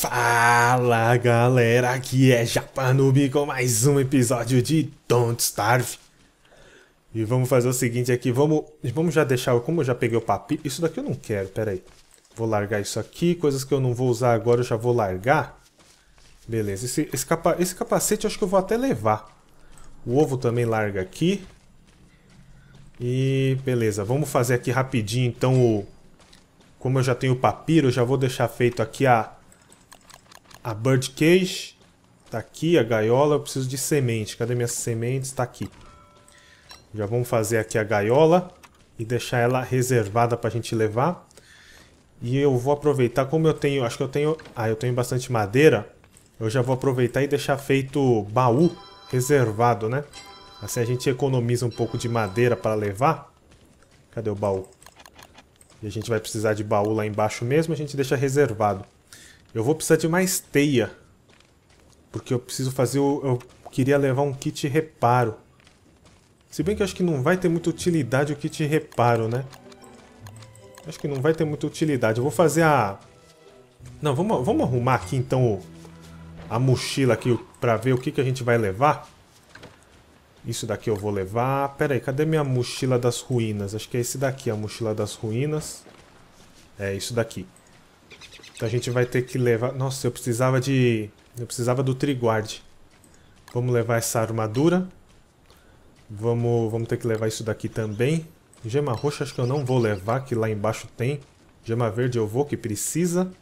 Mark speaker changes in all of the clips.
Speaker 1: Fala galera, aqui é Japanub com mais um episódio de Don't Starve. E vamos fazer o seguinte aqui, vamos, vamos já deixar, como eu já peguei o papel, isso daqui eu não quero, pera aí. Vou largar isso aqui, coisas que eu não vou usar agora eu já vou largar. Beleza, esse, esse, capa, esse capacete eu acho que eu vou até levar. O ovo também larga aqui. E beleza, vamos fazer aqui rapidinho então o... Como eu já tenho o papiro, eu já vou deixar feito aqui a a birdcage tá aqui, a gaiola, eu preciso de semente. Cadê minhas sementes? Tá aqui. Já vamos fazer aqui a gaiola e deixar ela reservada para a gente levar. E eu vou aproveitar, como eu tenho, acho que eu tenho, ah, eu tenho bastante madeira, eu já vou aproveitar e deixar feito baú reservado, né? Assim a gente economiza um pouco de madeira para levar. Cadê o baú? E a gente vai precisar de baú lá embaixo mesmo, a gente deixa reservado. Eu vou precisar de mais teia. Porque eu preciso fazer o... Eu queria levar um kit reparo. Se bem que acho que não vai ter muita utilidade o kit reparo, né? Acho que não vai ter muita utilidade. Eu vou fazer a... Não, vamos, vamos arrumar aqui então a mochila aqui pra ver o que, que a gente vai levar. Isso daqui eu vou levar. Pera aí, cadê minha mochila das ruínas? Acho que é esse daqui, a mochila das ruínas. É isso daqui. Então a gente vai ter que levar... Nossa, eu precisava de... Eu precisava do Triguard. Vamos levar essa armadura. Vamos, vamos ter que levar isso daqui também. Gema roxa acho que eu não vou levar, que lá embaixo tem. Gema verde eu vou, que precisa.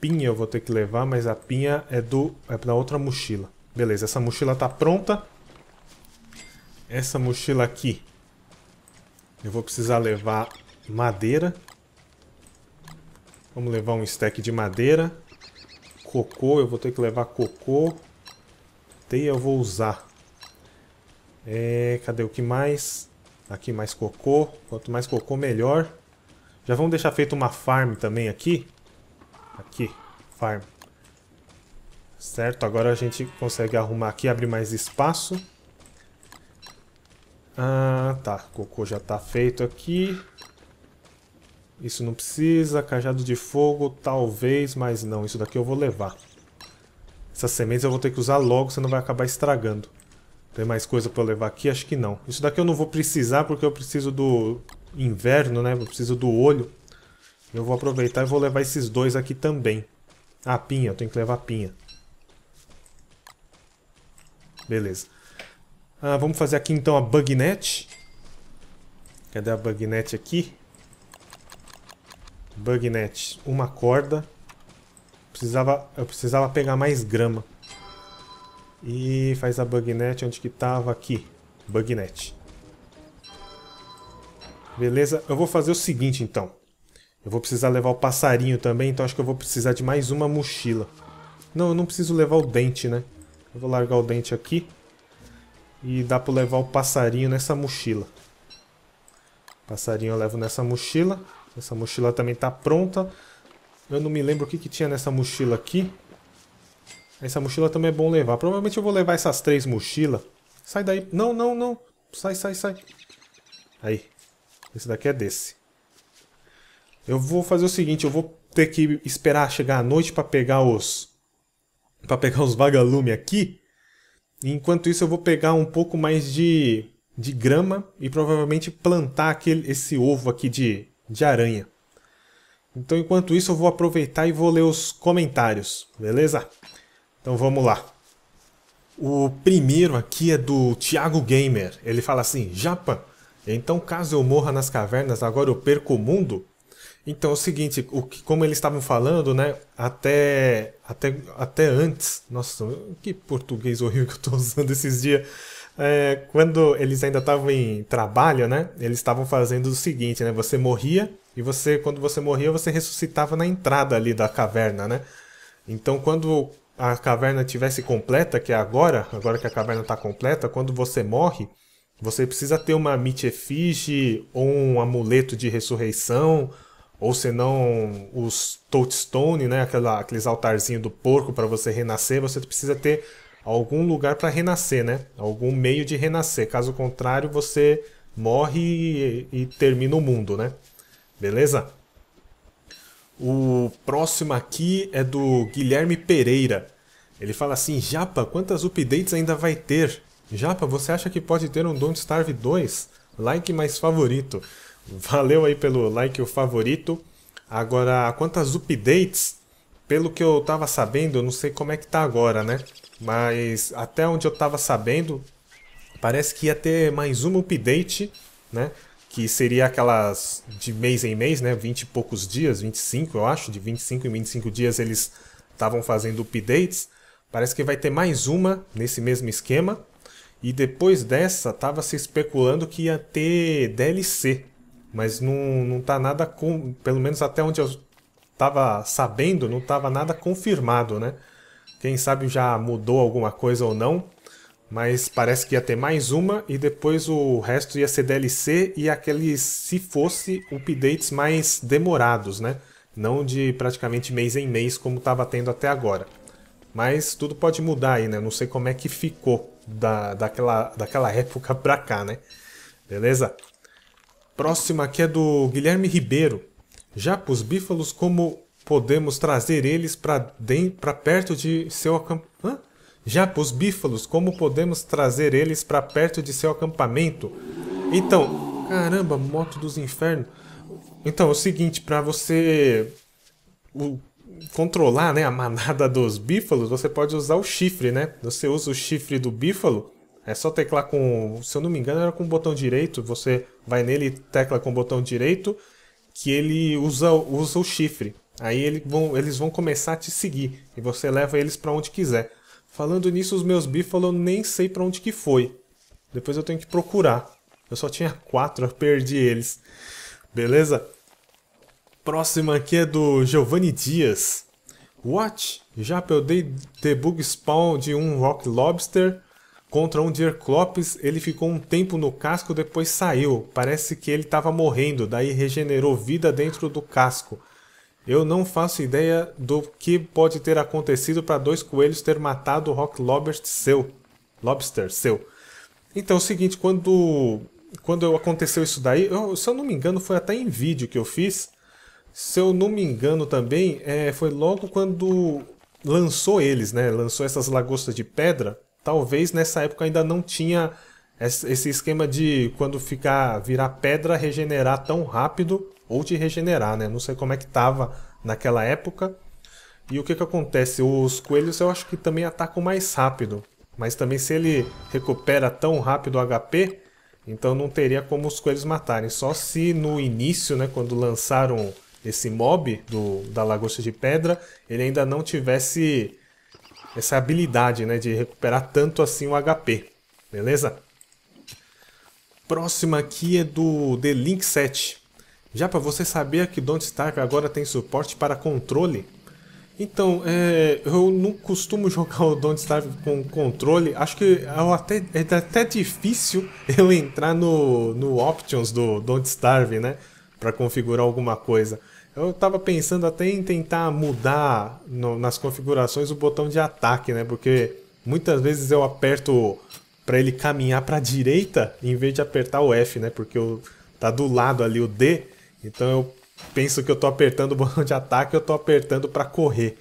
Speaker 1: Pinha eu vou ter que levar, mas a pinha é do é da outra mochila. Beleza, essa mochila tá pronta. Essa mochila aqui. Eu vou precisar levar madeira. Vamos levar um stack de madeira. Cocô, eu vou ter que levar cocô. Teia eu vou usar. É, cadê o que mais? Aqui mais cocô. Quanto mais cocô, melhor. Já vamos deixar feito uma farm também aqui. Aqui, farm. Certo, agora a gente consegue arrumar aqui, abrir mais espaço. Ah, tá. Cocô já está feito aqui. Isso não precisa. Cajado de fogo, talvez, mas não. Isso daqui eu vou levar. Essas sementes eu vou ter que usar logo, senão vai acabar estragando. Tem mais coisa para eu levar aqui? Acho que não. Isso daqui eu não vou precisar porque eu preciso do inverno, né? Eu preciso do olho. Eu vou aproveitar e vou levar esses dois aqui também. Ah, pinha. Eu tenho que levar a pinha. Beleza. Ah, vamos fazer aqui então a bugnet. Cadê a bugnet aqui? Bug net, uma corda. Precisava, eu precisava pegar mais grama. E faz a bug net onde que tava aqui. Bug net. Beleza, eu vou fazer o seguinte então. Eu vou precisar levar o passarinho também, então acho que eu vou precisar de mais uma mochila. Não, eu não preciso levar o dente, né? Eu vou largar o dente aqui. E dá para levar o passarinho nessa mochila. Passarinho eu levo nessa mochila. Essa mochila também está pronta. Eu não me lembro o que, que tinha nessa mochila aqui. Essa mochila também é bom levar. Provavelmente eu vou levar essas três mochilas. Sai daí. Não, não, não. Sai, sai, sai. Aí. Esse daqui é desse. Eu vou fazer o seguinte. Eu vou ter que esperar chegar à noite para pegar os... Para pegar os vagalume aqui. E enquanto isso eu vou pegar um pouco mais de, de grama. E provavelmente plantar aquele, esse ovo aqui de, de aranha. Então, enquanto isso, eu vou aproveitar e vou ler os comentários, beleza? Então vamos lá. O primeiro aqui é do Thiago Gamer. Ele fala assim: Japa, então caso eu morra nas cavernas, agora eu perco o mundo? Então é o seguinte, o que, como eles estavam falando, né? Até, até, até antes. Nossa, que português horrível que eu estou usando esses dias é, quando eles ainda estavam em trabalho, né? Eles estavam fazendo o seguinte, né? Você morria e você, quando você morria, você ressuscitava na entrada ali da caverna, né? Então, quando a caverna tivesse completa, que é agora, agora que a caverna está completa, quando você morre, você precisa ter uma mitefige ou um amuleto de ressurreição, ou senão os toadstone, né, Aquela, aqueles altarzinhos do porco para você renascer, você precisa ter algum lugar para renascer, né? Algum meio de renascer. Caso contrário, você morre e, e termina o mundo, né? Beleza? O próximo aqui é do Guilherme Pereira. Ele fala assim: Japa, quantas updates ainda vai ter? Japa, você acha que pode ter um Don't Starve 2? Like mais favorito. Valeu aí pelo like o favorito. Agora, quantas updates? Pelo que eu estava sabendo, eu não sei como é que tá agora, né? Mas até onde eu estava sabendo, parece que ia ter mais um update, né? Que seria aquelas de mês em mês, né? 20 e poucos dias, 25 eu acho, de 25 em 25 dias eles estavam fazendo updates. Parece que vai ter mais uma nesse mesmo esquema. E depois dessa, estava se especulando que ia ter DLC. Mas não, não tá nada com. Pelo menos até onde eu estava sabendo, não estava nada confirmado, né? Quem sabe já mudou alguma coisa ou não, mas parece que ia ter mais uma e depois o resto ia ser DLC e aqueles, se fosse, updates mais demorados, né? Não de praticamente mês em mês como estava tendo até agora. Mas tudo pode mudar aí, né? Não sei como é que ficou da, daquela, daquela época pra cá, né? Beleza? Próxima aqui é do Guilherme Ribeiro. Já para os bífalos, como podemos trazer eles para perto de seu acampamento? Já para os bífalos, como podemos trazer eles para perto de seu acampamento? Então, caramba, moto dos infernos. Então, é o seguinte, para você o, controlar né, a manada dos bífalos, você pode usar o chifre, né? Você usa o chifre do bífalo, é só teclar com, se eu não me engano, era com o botão direito, você vai nele e tecla com o botão direito, que ele usa, usa o chifre. Aí ele vão, eles vão começar a te seguir e você leva eles para onde quiser. Falando nisso, os meus bífalos eu nem sei para onde que foi. Depois eu tenho que procurar. Eu só tinha quatro, eu perdi eles. Beleza? Próxima aqui é do Giovanni Dias. What? Já peldei debug spawn de um rock lobster Contra um Dirk Kloppes, ele ficou um tempo no casco, depois saiu. Parece que ele estava morrendo, daí regenerou vida dentro do casco. Eu não faço ideia do que pode ter acontecido para dois coelhos ter matado o Rock Lobster seu. Lobster seu. Então é o seguinte, quando, quando aconteceu isso daí, eu, se eu não me engano, foi até em vídeo que eu fiz. Se eu não me engano também, é, foi logo quando lançou eles, né? Lançou essas lagostas de pedra talvez nessa época ainda não tinha esse esquema de quando ficar virar pedra regenerar tão rápido ou te regenerar, né? Não sei como é que tava naquela época. E o que que acontece? Os coelhos eu acho que também atacam mais rápido, mas também se ele recupera tão rápido o HP, então não teria como os coelhos matarem. Só se no início, né, quando lançaram esse mob do, da lagosta de pedra, ele ainda não tivesse essa habilidade, né, de recuperar tanto assim o HP, beleza? Próxima aqui é do The Link 7. Já para você saber que Don't Starve agora tem suporte para controle? Então, é, eu não costumo jogar o Don't Starve com controle. Acho que é até, é até difícil eu entrar no, no Options do Don't Starve, né? Para configurar alguma coisa. Eu estava pensando até em tentar mudar no, nas configurações o botão de ataque, né? Porque muitas vezes eu aperto para ele caminhar para a direita em vez de apertar o F, né? Porque eu, tá do lado ali o D, então eu penso que eu tô apertando o botão de ataque, eu tô apertando para correr.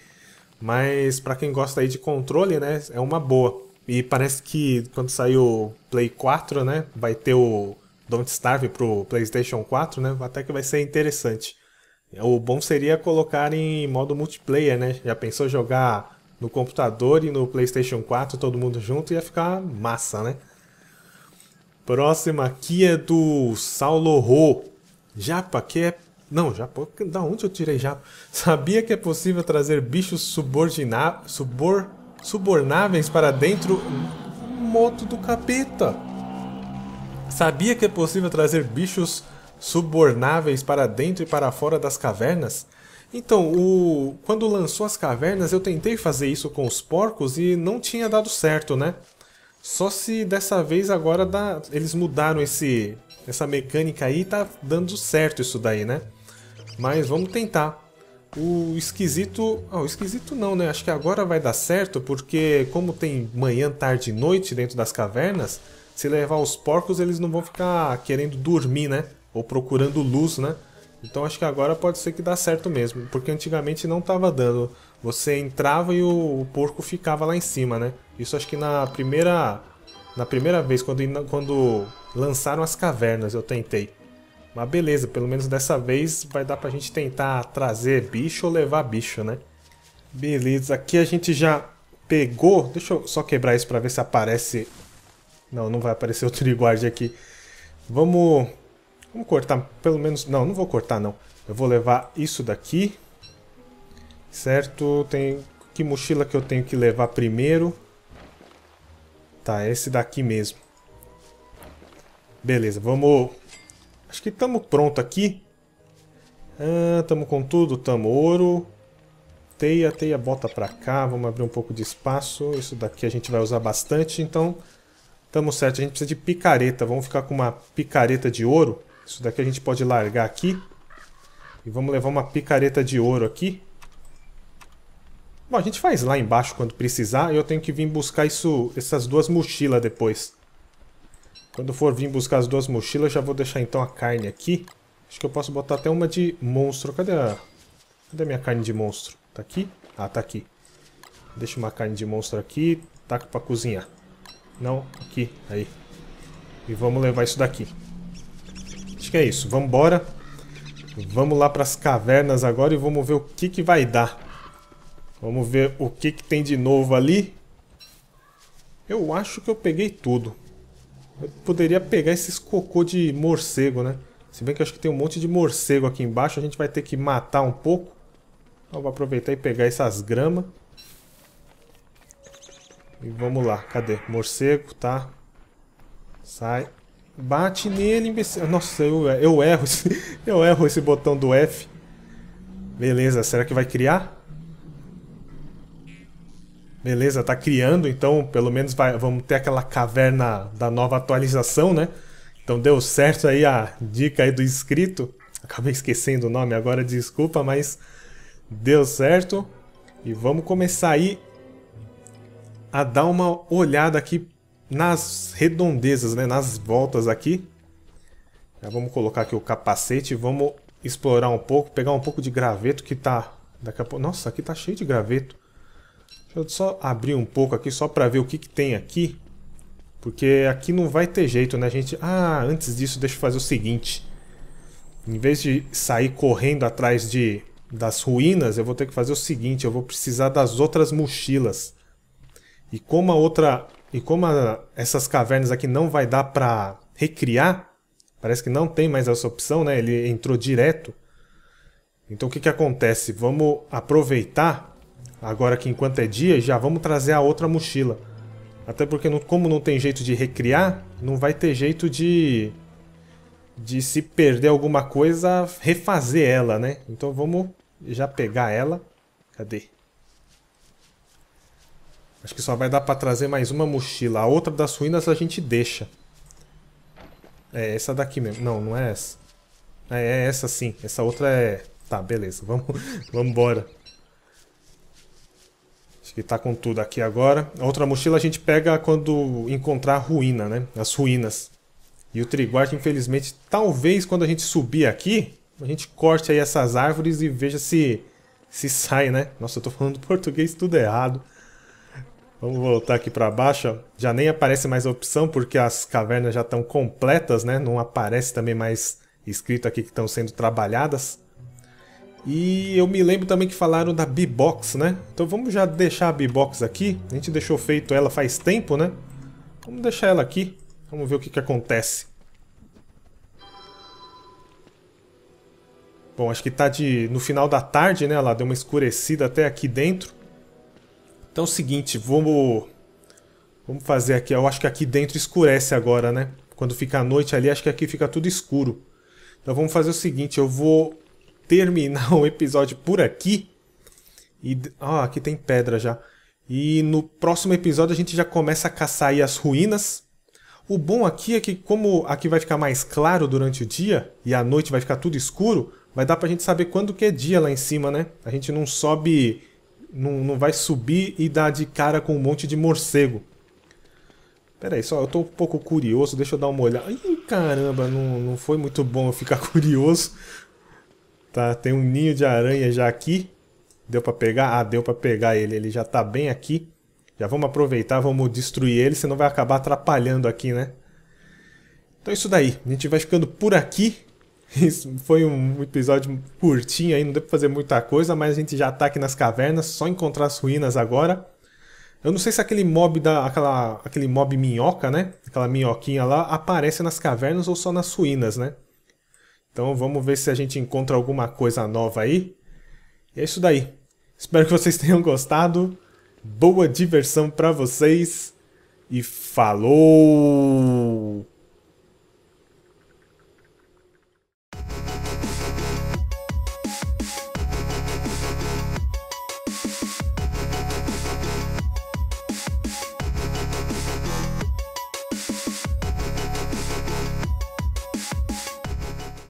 Speaker 1: Mas para quem gosta aí de controle, né, é uma boa. E parece que quando sair o Play 4, né, vai ter o Don't Starve pro PlayStation 4, né? Até que vai ser interessante. O bom seria colocar em modo multiplayer, né? Já pensou jogar no computador e no PlayStation 4 todo mundo junto? Ia ficar massa, né? Próxima aqui é do Saulo Ro. Japa, que é. Não, Japa, da onde eu tirei Japa? Sabia que é possível trazer bichos subordina... subor... subornáveis para dentro. Moto do capeta. Sabia que é possível trazer bichos subornáveis para dentro e para fora das cavernas? Então, o... quando lançou as cavernas, eu tentei fazer isso com os porcos e não tinha dado certo, né? Só se dessa vez agora dá... eles mudaram esse... essa mecânica aí e tá dando certo isso daí, né? Mas vamos tentar. O esquisito. Ah, o esquisito não, né? Acho que agora vai dar certo, porque como tem manhã, tarde e noite dentro das cavernas, se levar os porcos, eles não vão ficar querendo dormir, né? ou procurando luz, né? Então acho que agora pode ser que dá certo mesmo, porque antigamente não estava dando. Você entrava e o, o, porco ficava lá em cima, né? Isso acho que na primeira na primeira vez quando quando lançaram as cavernas eu tentei. Mas beleza, pelo menos dessa vez vai dar pra gente tentar trazer bicho ou levar bicho, né? Beleza, aqui a gente já pegou. Deixa eu só quebrar isso pra ver se aparece. Não, não vai aparecer outro Triguard aqui. Vamos Vamos cortar pelo menos... Não, não vou cortar não. Eu vou levar isso daqui. Certo? Tem... Que mochila que eu tenho que levar primeiro? Tá, é esse daqui mesmo. Beleza, vamos... Acho que estamos pronto aqui. Estamos ah, com tudo, estamos ouro. Teia, teia, bota pra cá. Vamos abrir um pouco de espaço. Isso daqui a gente vai usar bastante, então... Estamos certo, a gente precisa de picareta. Vamos ficar com uma picareta de ouro. Isso daqui a gente pode largar aqui. E vamos levar uma picareta de ouro aqui. Bom, a gente faz lá embaixo quando precisar. e Eu tenho que vir buscar isso, essas duas mochilas depois. Quando for vir buscar as duas mochilas, já vou deixar então a carne aqui. Acho que eu posso botar até uma de monstro. Cadê a, Cadê a minha carne de monstro? Tá aqui? Ah, tá aqui. Deixa uma carne de monstro aqui. Taco pra cozinhar. Não, aqui. Aí. E vamos levar isso daqui. Acho que é isso. Vamos embora. Vamos lá para as cavernas agora e vamos ver o que, que vai dar. Vamos ver o que, que tem de novo ali. Eu acho que eu peguei tudo. Eu poderia pegar esses cocô de morcego, né? Se bem que eu acho que tem um monte de morcego aqui embaixo. A gente vai ter que matar um pouco. Então, vou aproveitar e pegar essas gramas. E vamos lá. Cadê? Morcego, tá? Sai. Bate nele, imbecil. Nossa, eu, eu erro esse, eu erro esse botão do F. Beleza, será que vai criar? Beleza, tá criando, então pelo menos vai, vamos ter aquela caverna da nova atualização, né? Então deu certo aí a dica aí do inscrito. Acabei esquecendo o nome agora, desculpa, mas deu certo. E vamos começar aí a dar uma olhada aqui nas redondezas, né, nas voltas aqui. Já vamos colocar aqui o capacete, vamos explorar um pouco, pegar um pouco de graveto que tá daqui a pouco. Nossa, aqui tá cheio de graveto. Deixa eu só abrir um pouco aqui só para ver o que, que tem aqui. Porque aqui não vai ter jeito, né, gente? Ah, antes disso, deixa eu fazer o seguinte. Em vez de sair correndo atrás de das ruínas, eu vou ter que fazer o seguinte, eu vou precisar das outras mochilas. E como a outra e como a, essas cavernas aqui não vai dar para recriar, parece que não tem mais essa opção, né? Ele entrou direto. Então o que, que acontece? Vamos aproveitar, agora que enquanto é dia, já vamos trazer a outra mochila. Até porque não, como não tem jeito de recriar, não vai ter jeito de, de se perder alguma coisa, refazer ela, né? Então vamos já pegar ela. Cadê? Acho que só vai dar para trazer mais uma mochila. A outra das ruínas a gente deixa. É essa daqui mesmo. Não, não é essa. É, é essa sim. Essa outra é... Tá, beleza. Vamos, vamos embora. Acho que tá com tudo aqui agora. A outra mochila a gente pega quando encontrar a ruína, né? As ruínas. E o triguarte, infelizmente, talvez quando a gente subir aqui, a gente corte aí essas árvores e veja se... Se sai, né? Nossa, eu tô falando português tudo errado. Vamos voltar aqui para baixo. Já nem aparece mais a opção porque as cavernas já estão completas, né? Não aparece também mais escrito aqui que estão sendo trabalhadas. E eu me lembro também que falaram da B-Box, né? Então vamos já deixar a B-Box aqui. A gente deixou feito ela faz tempo, né? Vamos deixar ela aqui. Vamos ver o que, que acontece. Bom, acho que tá de... no final da tarde, né? Ela deu uma escurecida até aqui dentro. Então é o seguinte, vamos vamos fazer aqui, eu acho que aqui dentro escurece agora, né? Quando fica a noite ali, acho que aqui fica tudo escuro. Então vamos fazer o seguinte, eu vou terminar o episódio por aqui. E ah, aqui tem pedra já. E no próximo episódio a gente já começa a caçar aí as ruínas. O bom aqui é que como aqui vai ficar mais claro durante o dia e à noite vai ficar tudo escuro, vai dar pra gente saber quando que é dia lá em cima, né? A gente não sobe não, não vai subir e dar de cara com um monte de morcego. Pera aí, só, eu tô um pouco curioso, deixa eu dar uma olhada. Ih, caramba, não, não foi muito bom eu ficar curioso. Tá, tem um ninho de aranha já aqui. Deu pra pegar? Ah, deu pra pegar ele, ele já tá bem aqui. Já vamos aproveitar, vamos destruir ele, senão vai acabar atrapalhando aqui, né? Então é isso daí, a gente vai ficando por aqui. Isso foi um episódio curtinho aí, não deu pra fazer muita coisa, mas a gente já tá aqui nas cavernas, só encontrar as ruínas agora. Eu não sei se aquele mob da. Aquela, aquele mob minhoca, né? Aquela minhoquinha lá aparece nas cavernas ou só nas ruínas, né? Então vamos ver se a gente encontra alguma coisa nova aí. E é isso daí. Espero que vocês tenham gostado. Boa diversão para vocês. E falou!